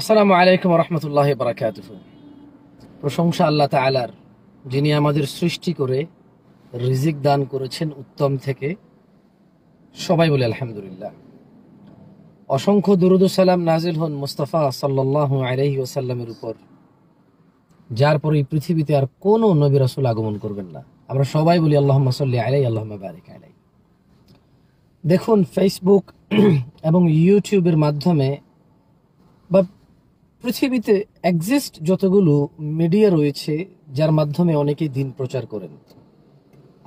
আসসালামু আলাইকুম রহমতুল্লাহ বারাকাত প্রশংসা আল্লাহ তালার যিনি আমাদের সৃষ্টি করে রিজিক দান করেছেন উত্তম থেকে সবাই বলে আলহামদুলিল্লাহ অসংখ্য সালাম নাজিল হন মুস্তাফা সাল্লাহ আলহি ওসাল্লামের উপর যার পর এই পৃথিবীতে আর কোনো নবী রাসুল আগমন করবেন না আমরা সবাই বলি আল্লাহ সাল্লি আলাই আল্লাহ বারিক আলাই দেখুন ফেসবুক এবং ইউটিউবের মাধ্যমে পৃথিবীতে এক্সিস্ট যতগুলো মিডিয়া রয়েছে যার মাধ্যমে অনেকেই দিন প্রচার করেন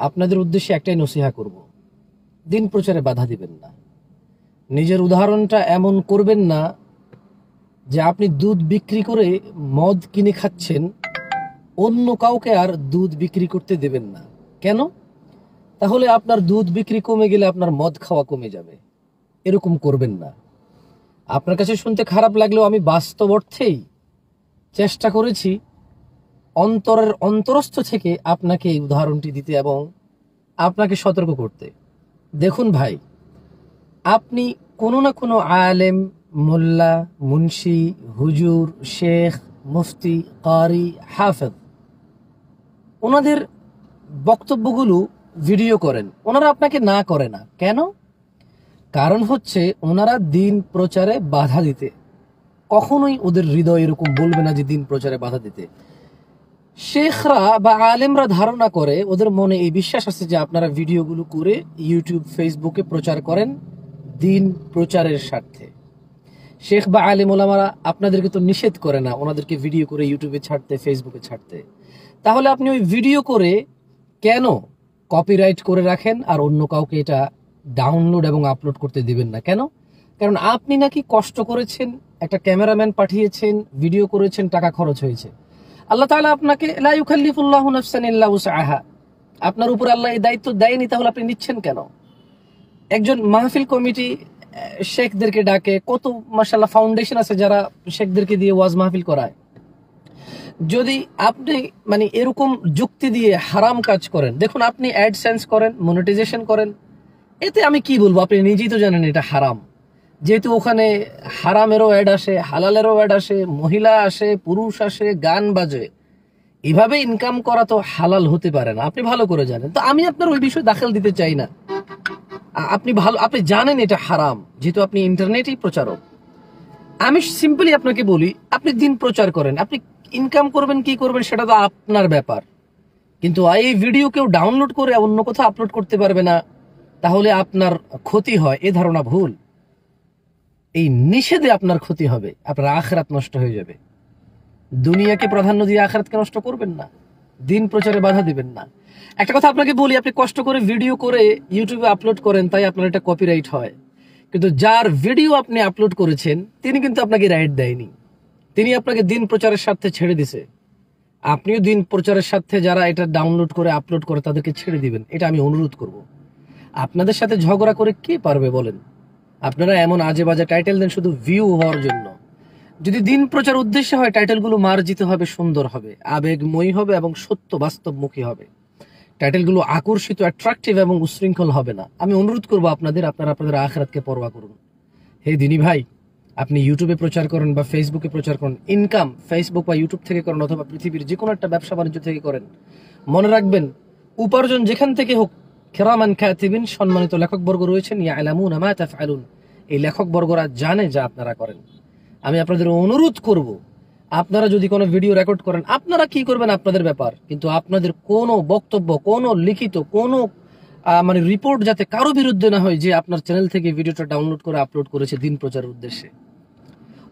আপনাদের উদ্দেশ্যে একটাই নসিহা করব দিন প্রচারে বাধা দিবেন না নিজের উদাহরণটা এমন করবেন না যে আপনি দুধ বিক্রি করে মদ কিনে খাচ্ছেন অন্য কাউকে আর দুধ বিক্রি করতে দেবেন না কেন তাহলে আপনার দুধ বিক্রি কমে গেলে আপনার মদ খাওয়া কমে যাবে এরকম করবেন না আপনার কাছে শুনতে খারাপ লাগলেও আমি বাস্তব অর্থেই চেষ্টা করেছি অন্তরের অন্তরস্থ থেকে আপনাকে এই উদাহরণটি দিতে এবং আপনাকে সতর্ক করতে দেখুন ভাই আপনি কোনো না কোনো আলেম মোল্লা মুন্সি হুজুর শেখ মুফতি কারি হাফেদ ওনাদের বক্তব্যগুলো ভিডিও করেন ওনারা আপনাকে না করে না কেন কারণ হচ্ছে ওনারা দিন প্রচারে বাধা দিতে কখনোই ওদের হৃদয় এরকম বলবে না যে দিন প্রচারে বাধা দিতে শেখরা বা আলেমরা ধারণা করে ওদের মনে এই বিশ্বাস আছে যে আপনারা ভিডিওগুলো করে ইউটিউব ফেসবুকে প্রচার করেন দিন প্রচারের স্বার্থে শেখ বা আলেম ওলামারা আপনাদেরকে তো নিষেধ করে না ওনাদেরকে ভিডিও করে ইউটিউবে ছাড়তে ফেসবুকে ছাড়তে তাহলে আপনি ওই ভিডিও করে কেন কপিরাইট করে রাখেন আর অন্য কাউকে এটা ডাউনলোড এবং আপলোড করতে দেবেন না কেন কারণ আপনি নাকি কষ্ট করেছেন একটা ক্যামেরাম্যান পাঠিয়েছেন ভিডিও করেছেন টাকা খরচ হয়েছে আল্লাহ তাহলে আপনাকে আহা আপনার উপর আল্লাহ এই দায়িত্ব দেয়নি তাহলে আপনি নিচ্ছেন কেন একজন মাহফিল কমিটি শেখদেরকে ডাকে কত মাসাল্লাহ ফাউন্ডেশন আছে যারা শেখদেরকে দিয়ে ওয়াজ মাহফিল করায় যদি আপনি মানে এরকম যুক্তি দিয়ে হারাম কাজ করেন দেখুন আপনি অ্যাডসেন্স করেন মনিটাইজেশন করেন এতে আমি কি বলবো আপনি নিজেই তো জানেন এটা হারাম যেহেতু ওখানে হারামেরও অ্যাড আসে হালালেরও অ্যাড আসে মহিলা আসে পুরুষ আসে গান বাজে এভাবে ইনকাম করা তো হালাল হতে পারে না আপনি ভালো করে জানেন তো আমি আপনার ওই বিষয়ে দাখিল দিতে চাই না আপনি ভালো আপনি জানেন এটা হারাম যেহেতু আপনি ইন্টারনেটই প্রচারক আমি সিম্পলি আপনাকে বলি আপনি দিন প্রচার করেন আপনি ইনকাম করবেন কি করবেন সেটা তো আপনার ব্যাপার কিন্তু এই ভিডিও কেউ ডাউনলোড করে অন্য কোথাও আপলোড করতে পারবে না তাহলে আপনার ক্ষতি হয় এ ধারণা ভুল এই নিষেধে আপনার ক্ষতি হবে আপনার আখরাত নষ্ট হয়ে যাবে দুনিয়াকে প্রাধান্য দিয়ে আখরাতকে নষ্ট করবেন না দিন প্রচারে বাধা দিবেন না একটা কথা আপনাকে বলি আপনি কষ্ট করে ভিডিও করে ইউটিউবে আপলোড করেন তাই আপনার এটা কপিরাইট হয় কিন্তু যার ভিডিও আপনি আপলোড করেছেন তিনি কিন্তু আপনাকে রাইট দেয়নি তিনি আপনাকে দিন প্রচারের স্বার্থে ছেড়ে দিছে আপনিও দিন প্রচারের স্বার্থে যারা এটা ডাউনলোড করে আপলোড করে তাদেরকে ছেড়ে দিবেন এটা আমি অনুরোধ করবো আপনাদের সাথে ঝগড়া করে কে পারবে বলেন আপনারা এমন আজে বাজে টাইটেল দেন শুধু ভিউ হওয়ার জন্য যদি দিন প্রচার উদ্দেশ্যে হয় টাইটেলগুলো মার্জিত হবে সুন্দর হবে আবেগময়ী হবে এবং সত্য বাস্তবমুখী হবে টাইটেলগুলো আকর্ষিত অ্যাট্রাকটিভ এবং উশৃঙ্খল হবে না আমি অনুরোধ করব আপনাদের আপনারা আপনাদের আখরাতকে পরোয়া করুন হে দিনী ভাই আপনি ইউটিউবে প্রচার করেন বা ফেসবুকে প্রচার করেন ইনকাম ফেসবুক বা ইউটিউব থেকে করেন অথবা পৃথিবীর যে কোনো একটা ব্যবসা বাণিজ্য থেকে করেন মনে রাখবেন উপার্জন যেখান থেকে হোক খেরামান খ্যাতিবিন সম্মানিত লেখকবর্গ রয়েছেন ইয়া আলামুন আমা তাফআলুন এই লেখকবর্গরা জানে যা আপনারা করেন আমি আপনাদের অনুরোধ করব আপনারা যদি কোনো ভিডিও রেকর্ড করেন আপনারা কি করবেন আপনাদের ব্যাপার কিন্তু আপনাদের কোনো বক্তব্য কোনো লিখিত কোনো মানে রিপোর্ট যাতে কারো বিরুদ্ধে না হয় যে আপনার চ্যানেল থেকে ভিডিওটা ডাউনলোড করে আপলোড করেছে দিন প্রচারের উদ্দেশ্যে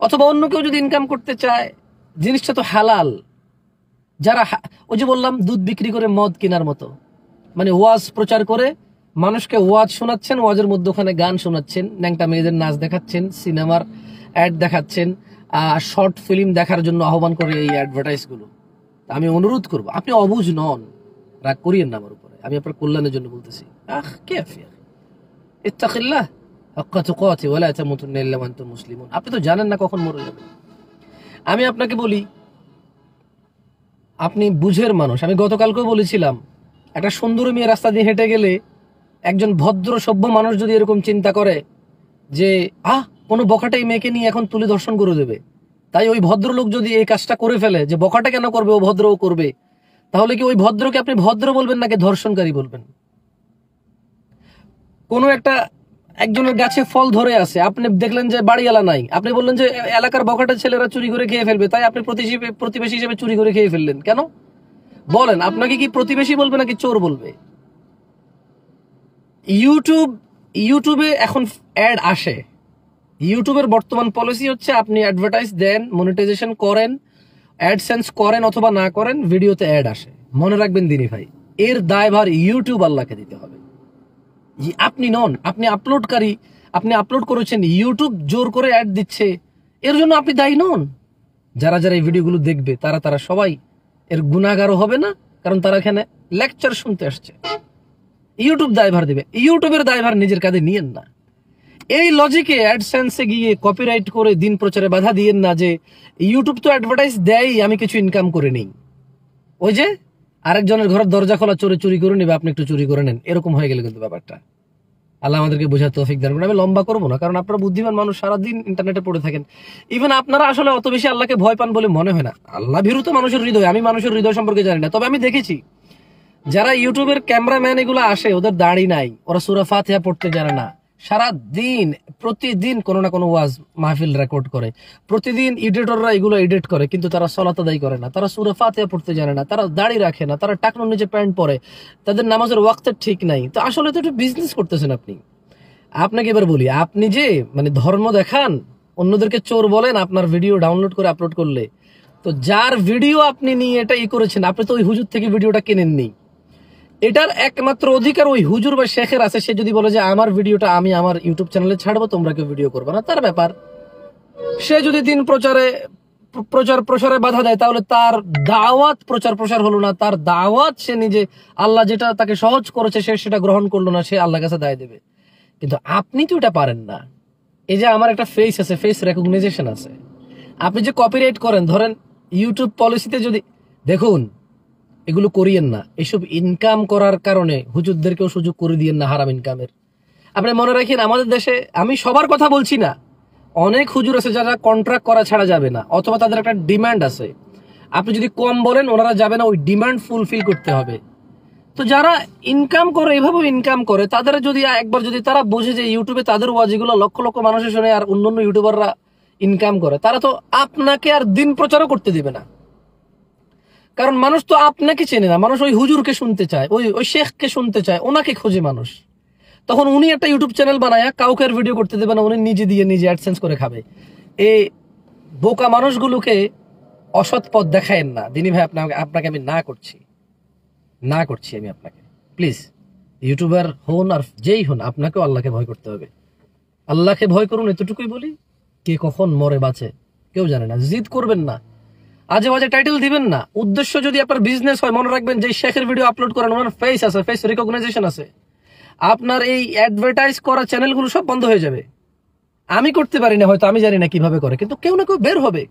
অথবা অন্য কেউ যদি ইনকাম করতে চায় জিনিসটা তো হালাল যারা ওই যে বললাম দুধ বিক্রি করে মদ কেনার মতো মানে ওয়াজ প্রচার করে মানুষকে ওয়াজ শোনাচ্ছেন ওয়াজের মধ্যখানে গান শোনাচ্ছেন ন্যাংটা মেয়েদের নাচ দেখাচ্ছেন সিনেমার অ্যাড দেখাচ্ছেন শর্ট ফিল্ম দেখার জন্য আহ্বান করে এই অ্যাডভার্টাইজগুলো আমি অনুরোধ করব আপনি অবুজ নন রাগ করিয়েন না আমার উপরে আমি আপনার কল্যাণের জন্য বলতেছি আহ কে ইত্তাকিল্লাহ আপনি তো জানেন না কখন মরে যাবে আমি আপনাকে বলি আপনি বুঝের মানুষ আমি গতকালকেও বলেছিলাম একটা সুন্দর মেয়ে রাস্তা দিয়ে হেঁটে গেলে একজন ভদ্র সভ্য মানুষ যদি এরকম চিন্তা করে যে আহ কোনো বকাটা এই মেয়েকে নিয়ে এখন তুলে ধর্ষণ করে দেবে তাই ওই ভদ্রলোক যদি এই কাজটা করে ফেলে যে বকাটা কেন করবে ও ভদ্রও করবে তাহলে কি ওই ভদ্রকে আপনি ভদ্র বলবেন নাকি ধর্ষণকারী বলবেন কোনো একটা একজনের গাছে ফল ধরে আছে আপনি দেখলেন যে বাড়িওয়ালা নাই আপনি বললেন যে এলাকার বকাটা ছেলেরা চুরি করে খেয়ে ফেলবে তাই আপনি প্রতিবেশী হিসেবে চুরি করে খেয়ে ফেললেন কেন বলেন আপনাকে কি প্রতিবেশী বলবে নাকি চোর বলবে ইউটিউব ইউটিউবে এখন অ্যাড আসে ইউটিউবের বর্তমান পলিসি হচ্ছে আপনি অ্যাডভার্টাইজ দেন মনিটাইজেশন করেন অ্যাডসেন্স করেন অথবা না করেন ভিডিওতে অ্যাড আসে মনে রাখবেন দিনী ভাই এর দায়ভার ইউটিউব আল্লাহকে দিতে হবে আপনি নন আপনি আপলোডকারী আপনি আপলোড করেছেন ইউটিউব জোর করে অ্যাড দিচ্ছে এর জন্য আপনি দায়ী নন যারা যারা এই ভিডিওগুলো দেখবে তারা তারা সবাই এর গুণাগারও হবে না কারণ তারা এখানে লেকচার শুনতে আসছে ইউটিউব দায়ভার দেবে ইউটিউবের দায়ভার নিজের কাঁধে নিয়েন না এই লজিকে অ্যাডসেন্সে গিয়ে কপিরাইট করে দিন প্রচারে বাধা দিয়েন না যে ইউটিউব তো অ্যাডভার্টাইজ দেয় আমি কিছু ইনকাম করে নেই ওই যে আরেকজনের ঘরের দরজা খোলা চোরে চুরি করে নেবে আপনি একটু চুরি করে নেন এরকম হয়ে গেলে কিন্তু ব্যাপারটা আল্লাহ আমাদেরকে বোঝার তৌফিক দান করুন আমি লম্বা করবো না কারণ আপনারা বুদ্ধিমান মানুষ সারাদিন ইন্টারনেটে পড়ে থাকেন ইভেন আপনারা আসলে অত বেশি আল্লাহকে ভয় পান বলে মনে হয় না আল্লাহ ভীরু তো মানুষের হৃদয় আমি মানুষের হৃদয় সম্পর্কে জানি না তবে আমি দেখেছি যারা ইউটিউবের ক্যামেরাম্যান এগুলো আসে ওদের দাড়ি নাই ওরা সুরা ফাতিহা পড়তে জানে না সারা দিন প্রতিদিন কোনো না কোনো ওয়াজ মাহফিল রেকর্ড করে প্রতিদিন এডিটররা এগুলো এডিট করে কিন্তু তারা সলাত আদায় করে না তারা সুরে ফাতে পড়তে জানে না তারা দাড়ি রাখে না তারা টাকনোর নিচে প্যান্ট পরে তাদের নামাজের ওয়াক্তের ঠিক নাই তো আসলে তো একটু বিজনেস করতেছেন আপনি আপনাকে এবার বলি আপনি যে মানে ধর্ম দেখান অন্যদেরকে চোর বলেন আপনার ভিডিও ডাউনলোড করে আপলোড করলে তো যার ভিডিও আপনি নিয়ে এটা ই করেছেন আপনি তো ওই হুজুর থেকে ভিডিওটা কেনেননি এটার একমাত্র অধিকার ওই হুজুর বা শেখের আছে সে যদি বলে যে আমার ভিডিওটা আমি আমার ইউটিউব চ্যানেলে ছাড়বো তোমরা কেউ ভিডিও করবো না তার ব্যাপার সে যদি দিন প্রচারে প্রচার প্রসারে বাধা দেয় তাহলে তার দাওয়াত প্রচার প্রসার হলো না তার দাওয়াত সে নিজে আল্লাহ যেটা তাকে সহজ করেছে সে সেটা গ্রহণ করলো না সে আল্লাহ কাছে দায় দেবে কিন্তু আপনি তো এটা পারেন না এই যে আমার একটা ফেস আছে ফেস রেকগনাইজেশন আছে আপনি যে কপিরাইট করেন ধরেন ইউটিউব পলিসিতে যদি দেখুন এগুলো করিয়েন না এসব ইনকাম করার কারণে হুজুরদেরকেও সুযোগ করে দিয়েন না হারাম ইনকামের আপনি মনে রাখেন আমাদের দেশে আমি সবার কথা বলছি না অনেক হুজুর আছে যারা কন্ট্রাক্ট করা ছাড়া যাবে না অথবা তাদের একটা ডিমান্ড আছে আপনি যদি কম বলেন ওনারা যাবে না ওই ডিমান্ড ফুলফিল করতে হবে তো যারা ইনকাম করে এভাবে ইনকাম করে তাদের যদি একবার যদি তারা বোঝে যে ইউটিউবে তাদের ওয়াজিগুলো লক্ষ লক্ষ মানুষের শুনে আর অন্য অন্য ইউটিউবাররা ইনকাম করে তারা তো আপনাকে আর দিন প্রচারও করতে দিবে না কারণ মানুষ তো আপনাকে চেনে না মানুষ ওই হুজুরকে শুনতে চায় ওই ওই শেখকে শুনতে চায় ওনাকে খোঁজে মানুষ তখন উনি একটা ইউটিউব চ্যানেল বানায় কাউকে ভিডিও করতে দেবে না উনি নিজে দিয়ে নিজে অ্যাডসেন্স করে খাবে এই বোকা মানুষগুলোকে অসৎ পথ দেখায়েন না দিনী ভাই আপনাকে আপনাকে আমি না করছি না করছি আমি আপনাকে প্লিজ ইউটিউবার হন আর যেই হন আপনাকেও আল্লাহকে ভয় করতে হবে আল্লাহকে ভয় করুন এতটুকুই বলি কে কখন মরে বাঁচে কেউ জানে না জিদ করবেন না আজে বাজে টাইটেল দিবেন না উদ্দেশ্য যদি আপনার বিজনেস হয় মনে রাখবেন যে শেখের ভিডিও আপলোড করেন ওনার ফেস আছে ফেস রিকগনাইজেশন আছে আপনার এই অ্যাডভার্টাইজ করা চ্যানেলগুলো সব বন্ধ হয়ে যাবে আমি করতে পারি না হয়তো আমি জানি না কিভাবে করে কিন্তু কেউ না কেউ বের হবে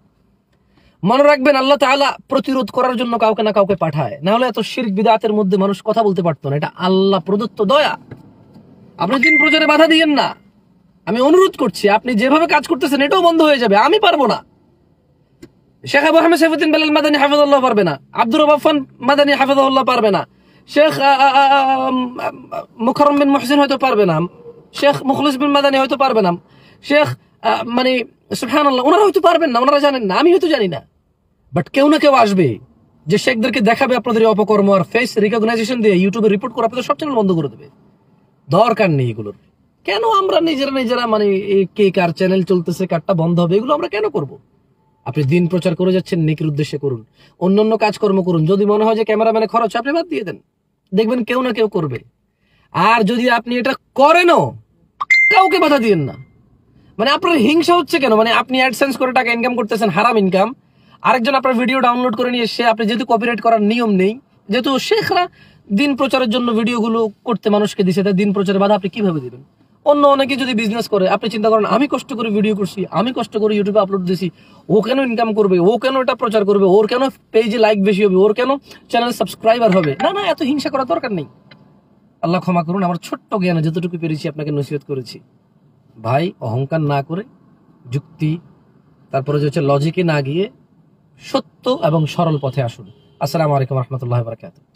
মনে রাখবেন আল্লাহ তালা প্রতিরোধ করার জন্য কাউকে না কাউকে পাঠায় না হলে এত শির বিদাতের মধ্যে মানুষ কথা বলতে পারতো না এটা আল্লাহ প্রদত্ত দয়া আপনি দিন প্রচারে বাধা দিয়েন না আমি অনুরোধ করছি আপনি যেভাবে কাজ করতেছেন এটাও বন্ধ হয়ে যাবে আমি পারবো না শেখ আবু আহমেদ সেফুদ্দিন বেলাল মাদানী হাফিজুল্লাহ পারবে না আব্দুর রবাফান মাদানী হাফিজুল্লাহ পারবে না শেখ মুখরম বিন মহসিন হয়তো পারবে না শেখ মুখলিস বিন মাদানী হয়তো পারবে না শেখ মানে সুফহান আল্লাহ ওনারা হয়তো পারবেন না ওনারা জানেন না আমি হয়তো জানি না বাট কেউ না কেউ আসবে যে শেখদেরকে দেখাবে আপনাদের অপকর্ম আর ফেস রিকগনাইজেশন দিয়ে ইউটিউবে রিপোর্ট করে আপনাদের সব চ্যানেল বন্ধ করে দেবে দরকার নেই এগুলোর কেন আমরা নিজেরা নিজেরা মানে কে কার চ্যানেল চলতেছে কারটা বন্ধ হবে এগুলো আমরা কেন করবো আপনি দিন প্রচার করে যাচ্ছেন নেকির উদ্দেশ্যে করুন অন্যান্য কাজকর্ম করুন যদি মনে হয় যে ক্যামেরাম্যানে খরচ আপনি বাদ দিয়ে দেন দেখবেন কেউ না কেউ করবে আর যদি আপনি এটা করেনও কাউকে বাধা দিয়ে না মানে আপনার হিংসা হচ্ছে কেন মানে আপনি অ্যাডসেন্স করে টাকা ইনকাম করতেছেন হারাম ইনকাম আরেকজন আপনার ভিডিও ডাউনলোড করে নিয়ে এসে আপনি যেহেতু কপিরাইট করার নিয়ম নেই যেহেতু শেখরা দিন প্রচারের জন্য ভিডিওগুলো করতে মানুষকে দিছে তাই দিন প্রচারের বাধা আপনি কিভাবে দেবেন অন্য অনেকে যদি বিজনেস করে আপনি চিন্তা করেন আমি কষ্ট করে ভিডিও করছি আমি কষ্ট করে ইউটিউবে আপলোড দিছি ও কেন ইনকাম করবে ও কেন এটা প্রচার করবে ওর কেন পেজে লাইক বেশি হবে ওর কেন চ্যানেল সাবস্ক্রাইবার হবে না না এত হিংসা করার দরকার নেই আল্লাহ ক্ষমা করুন আমার ছোট্ট জ্ঞানে যতটুকু পেরেছি আপনাকে নসিহত করেছি ভাই অহংকার না করে যুক্তি তারপরে যে হচ্ছে লজিকে না গিয়ে সত্য এবং সরল পথে আসুন আসসালামু আলাইকুম রহমতুল্লাহ বারকাত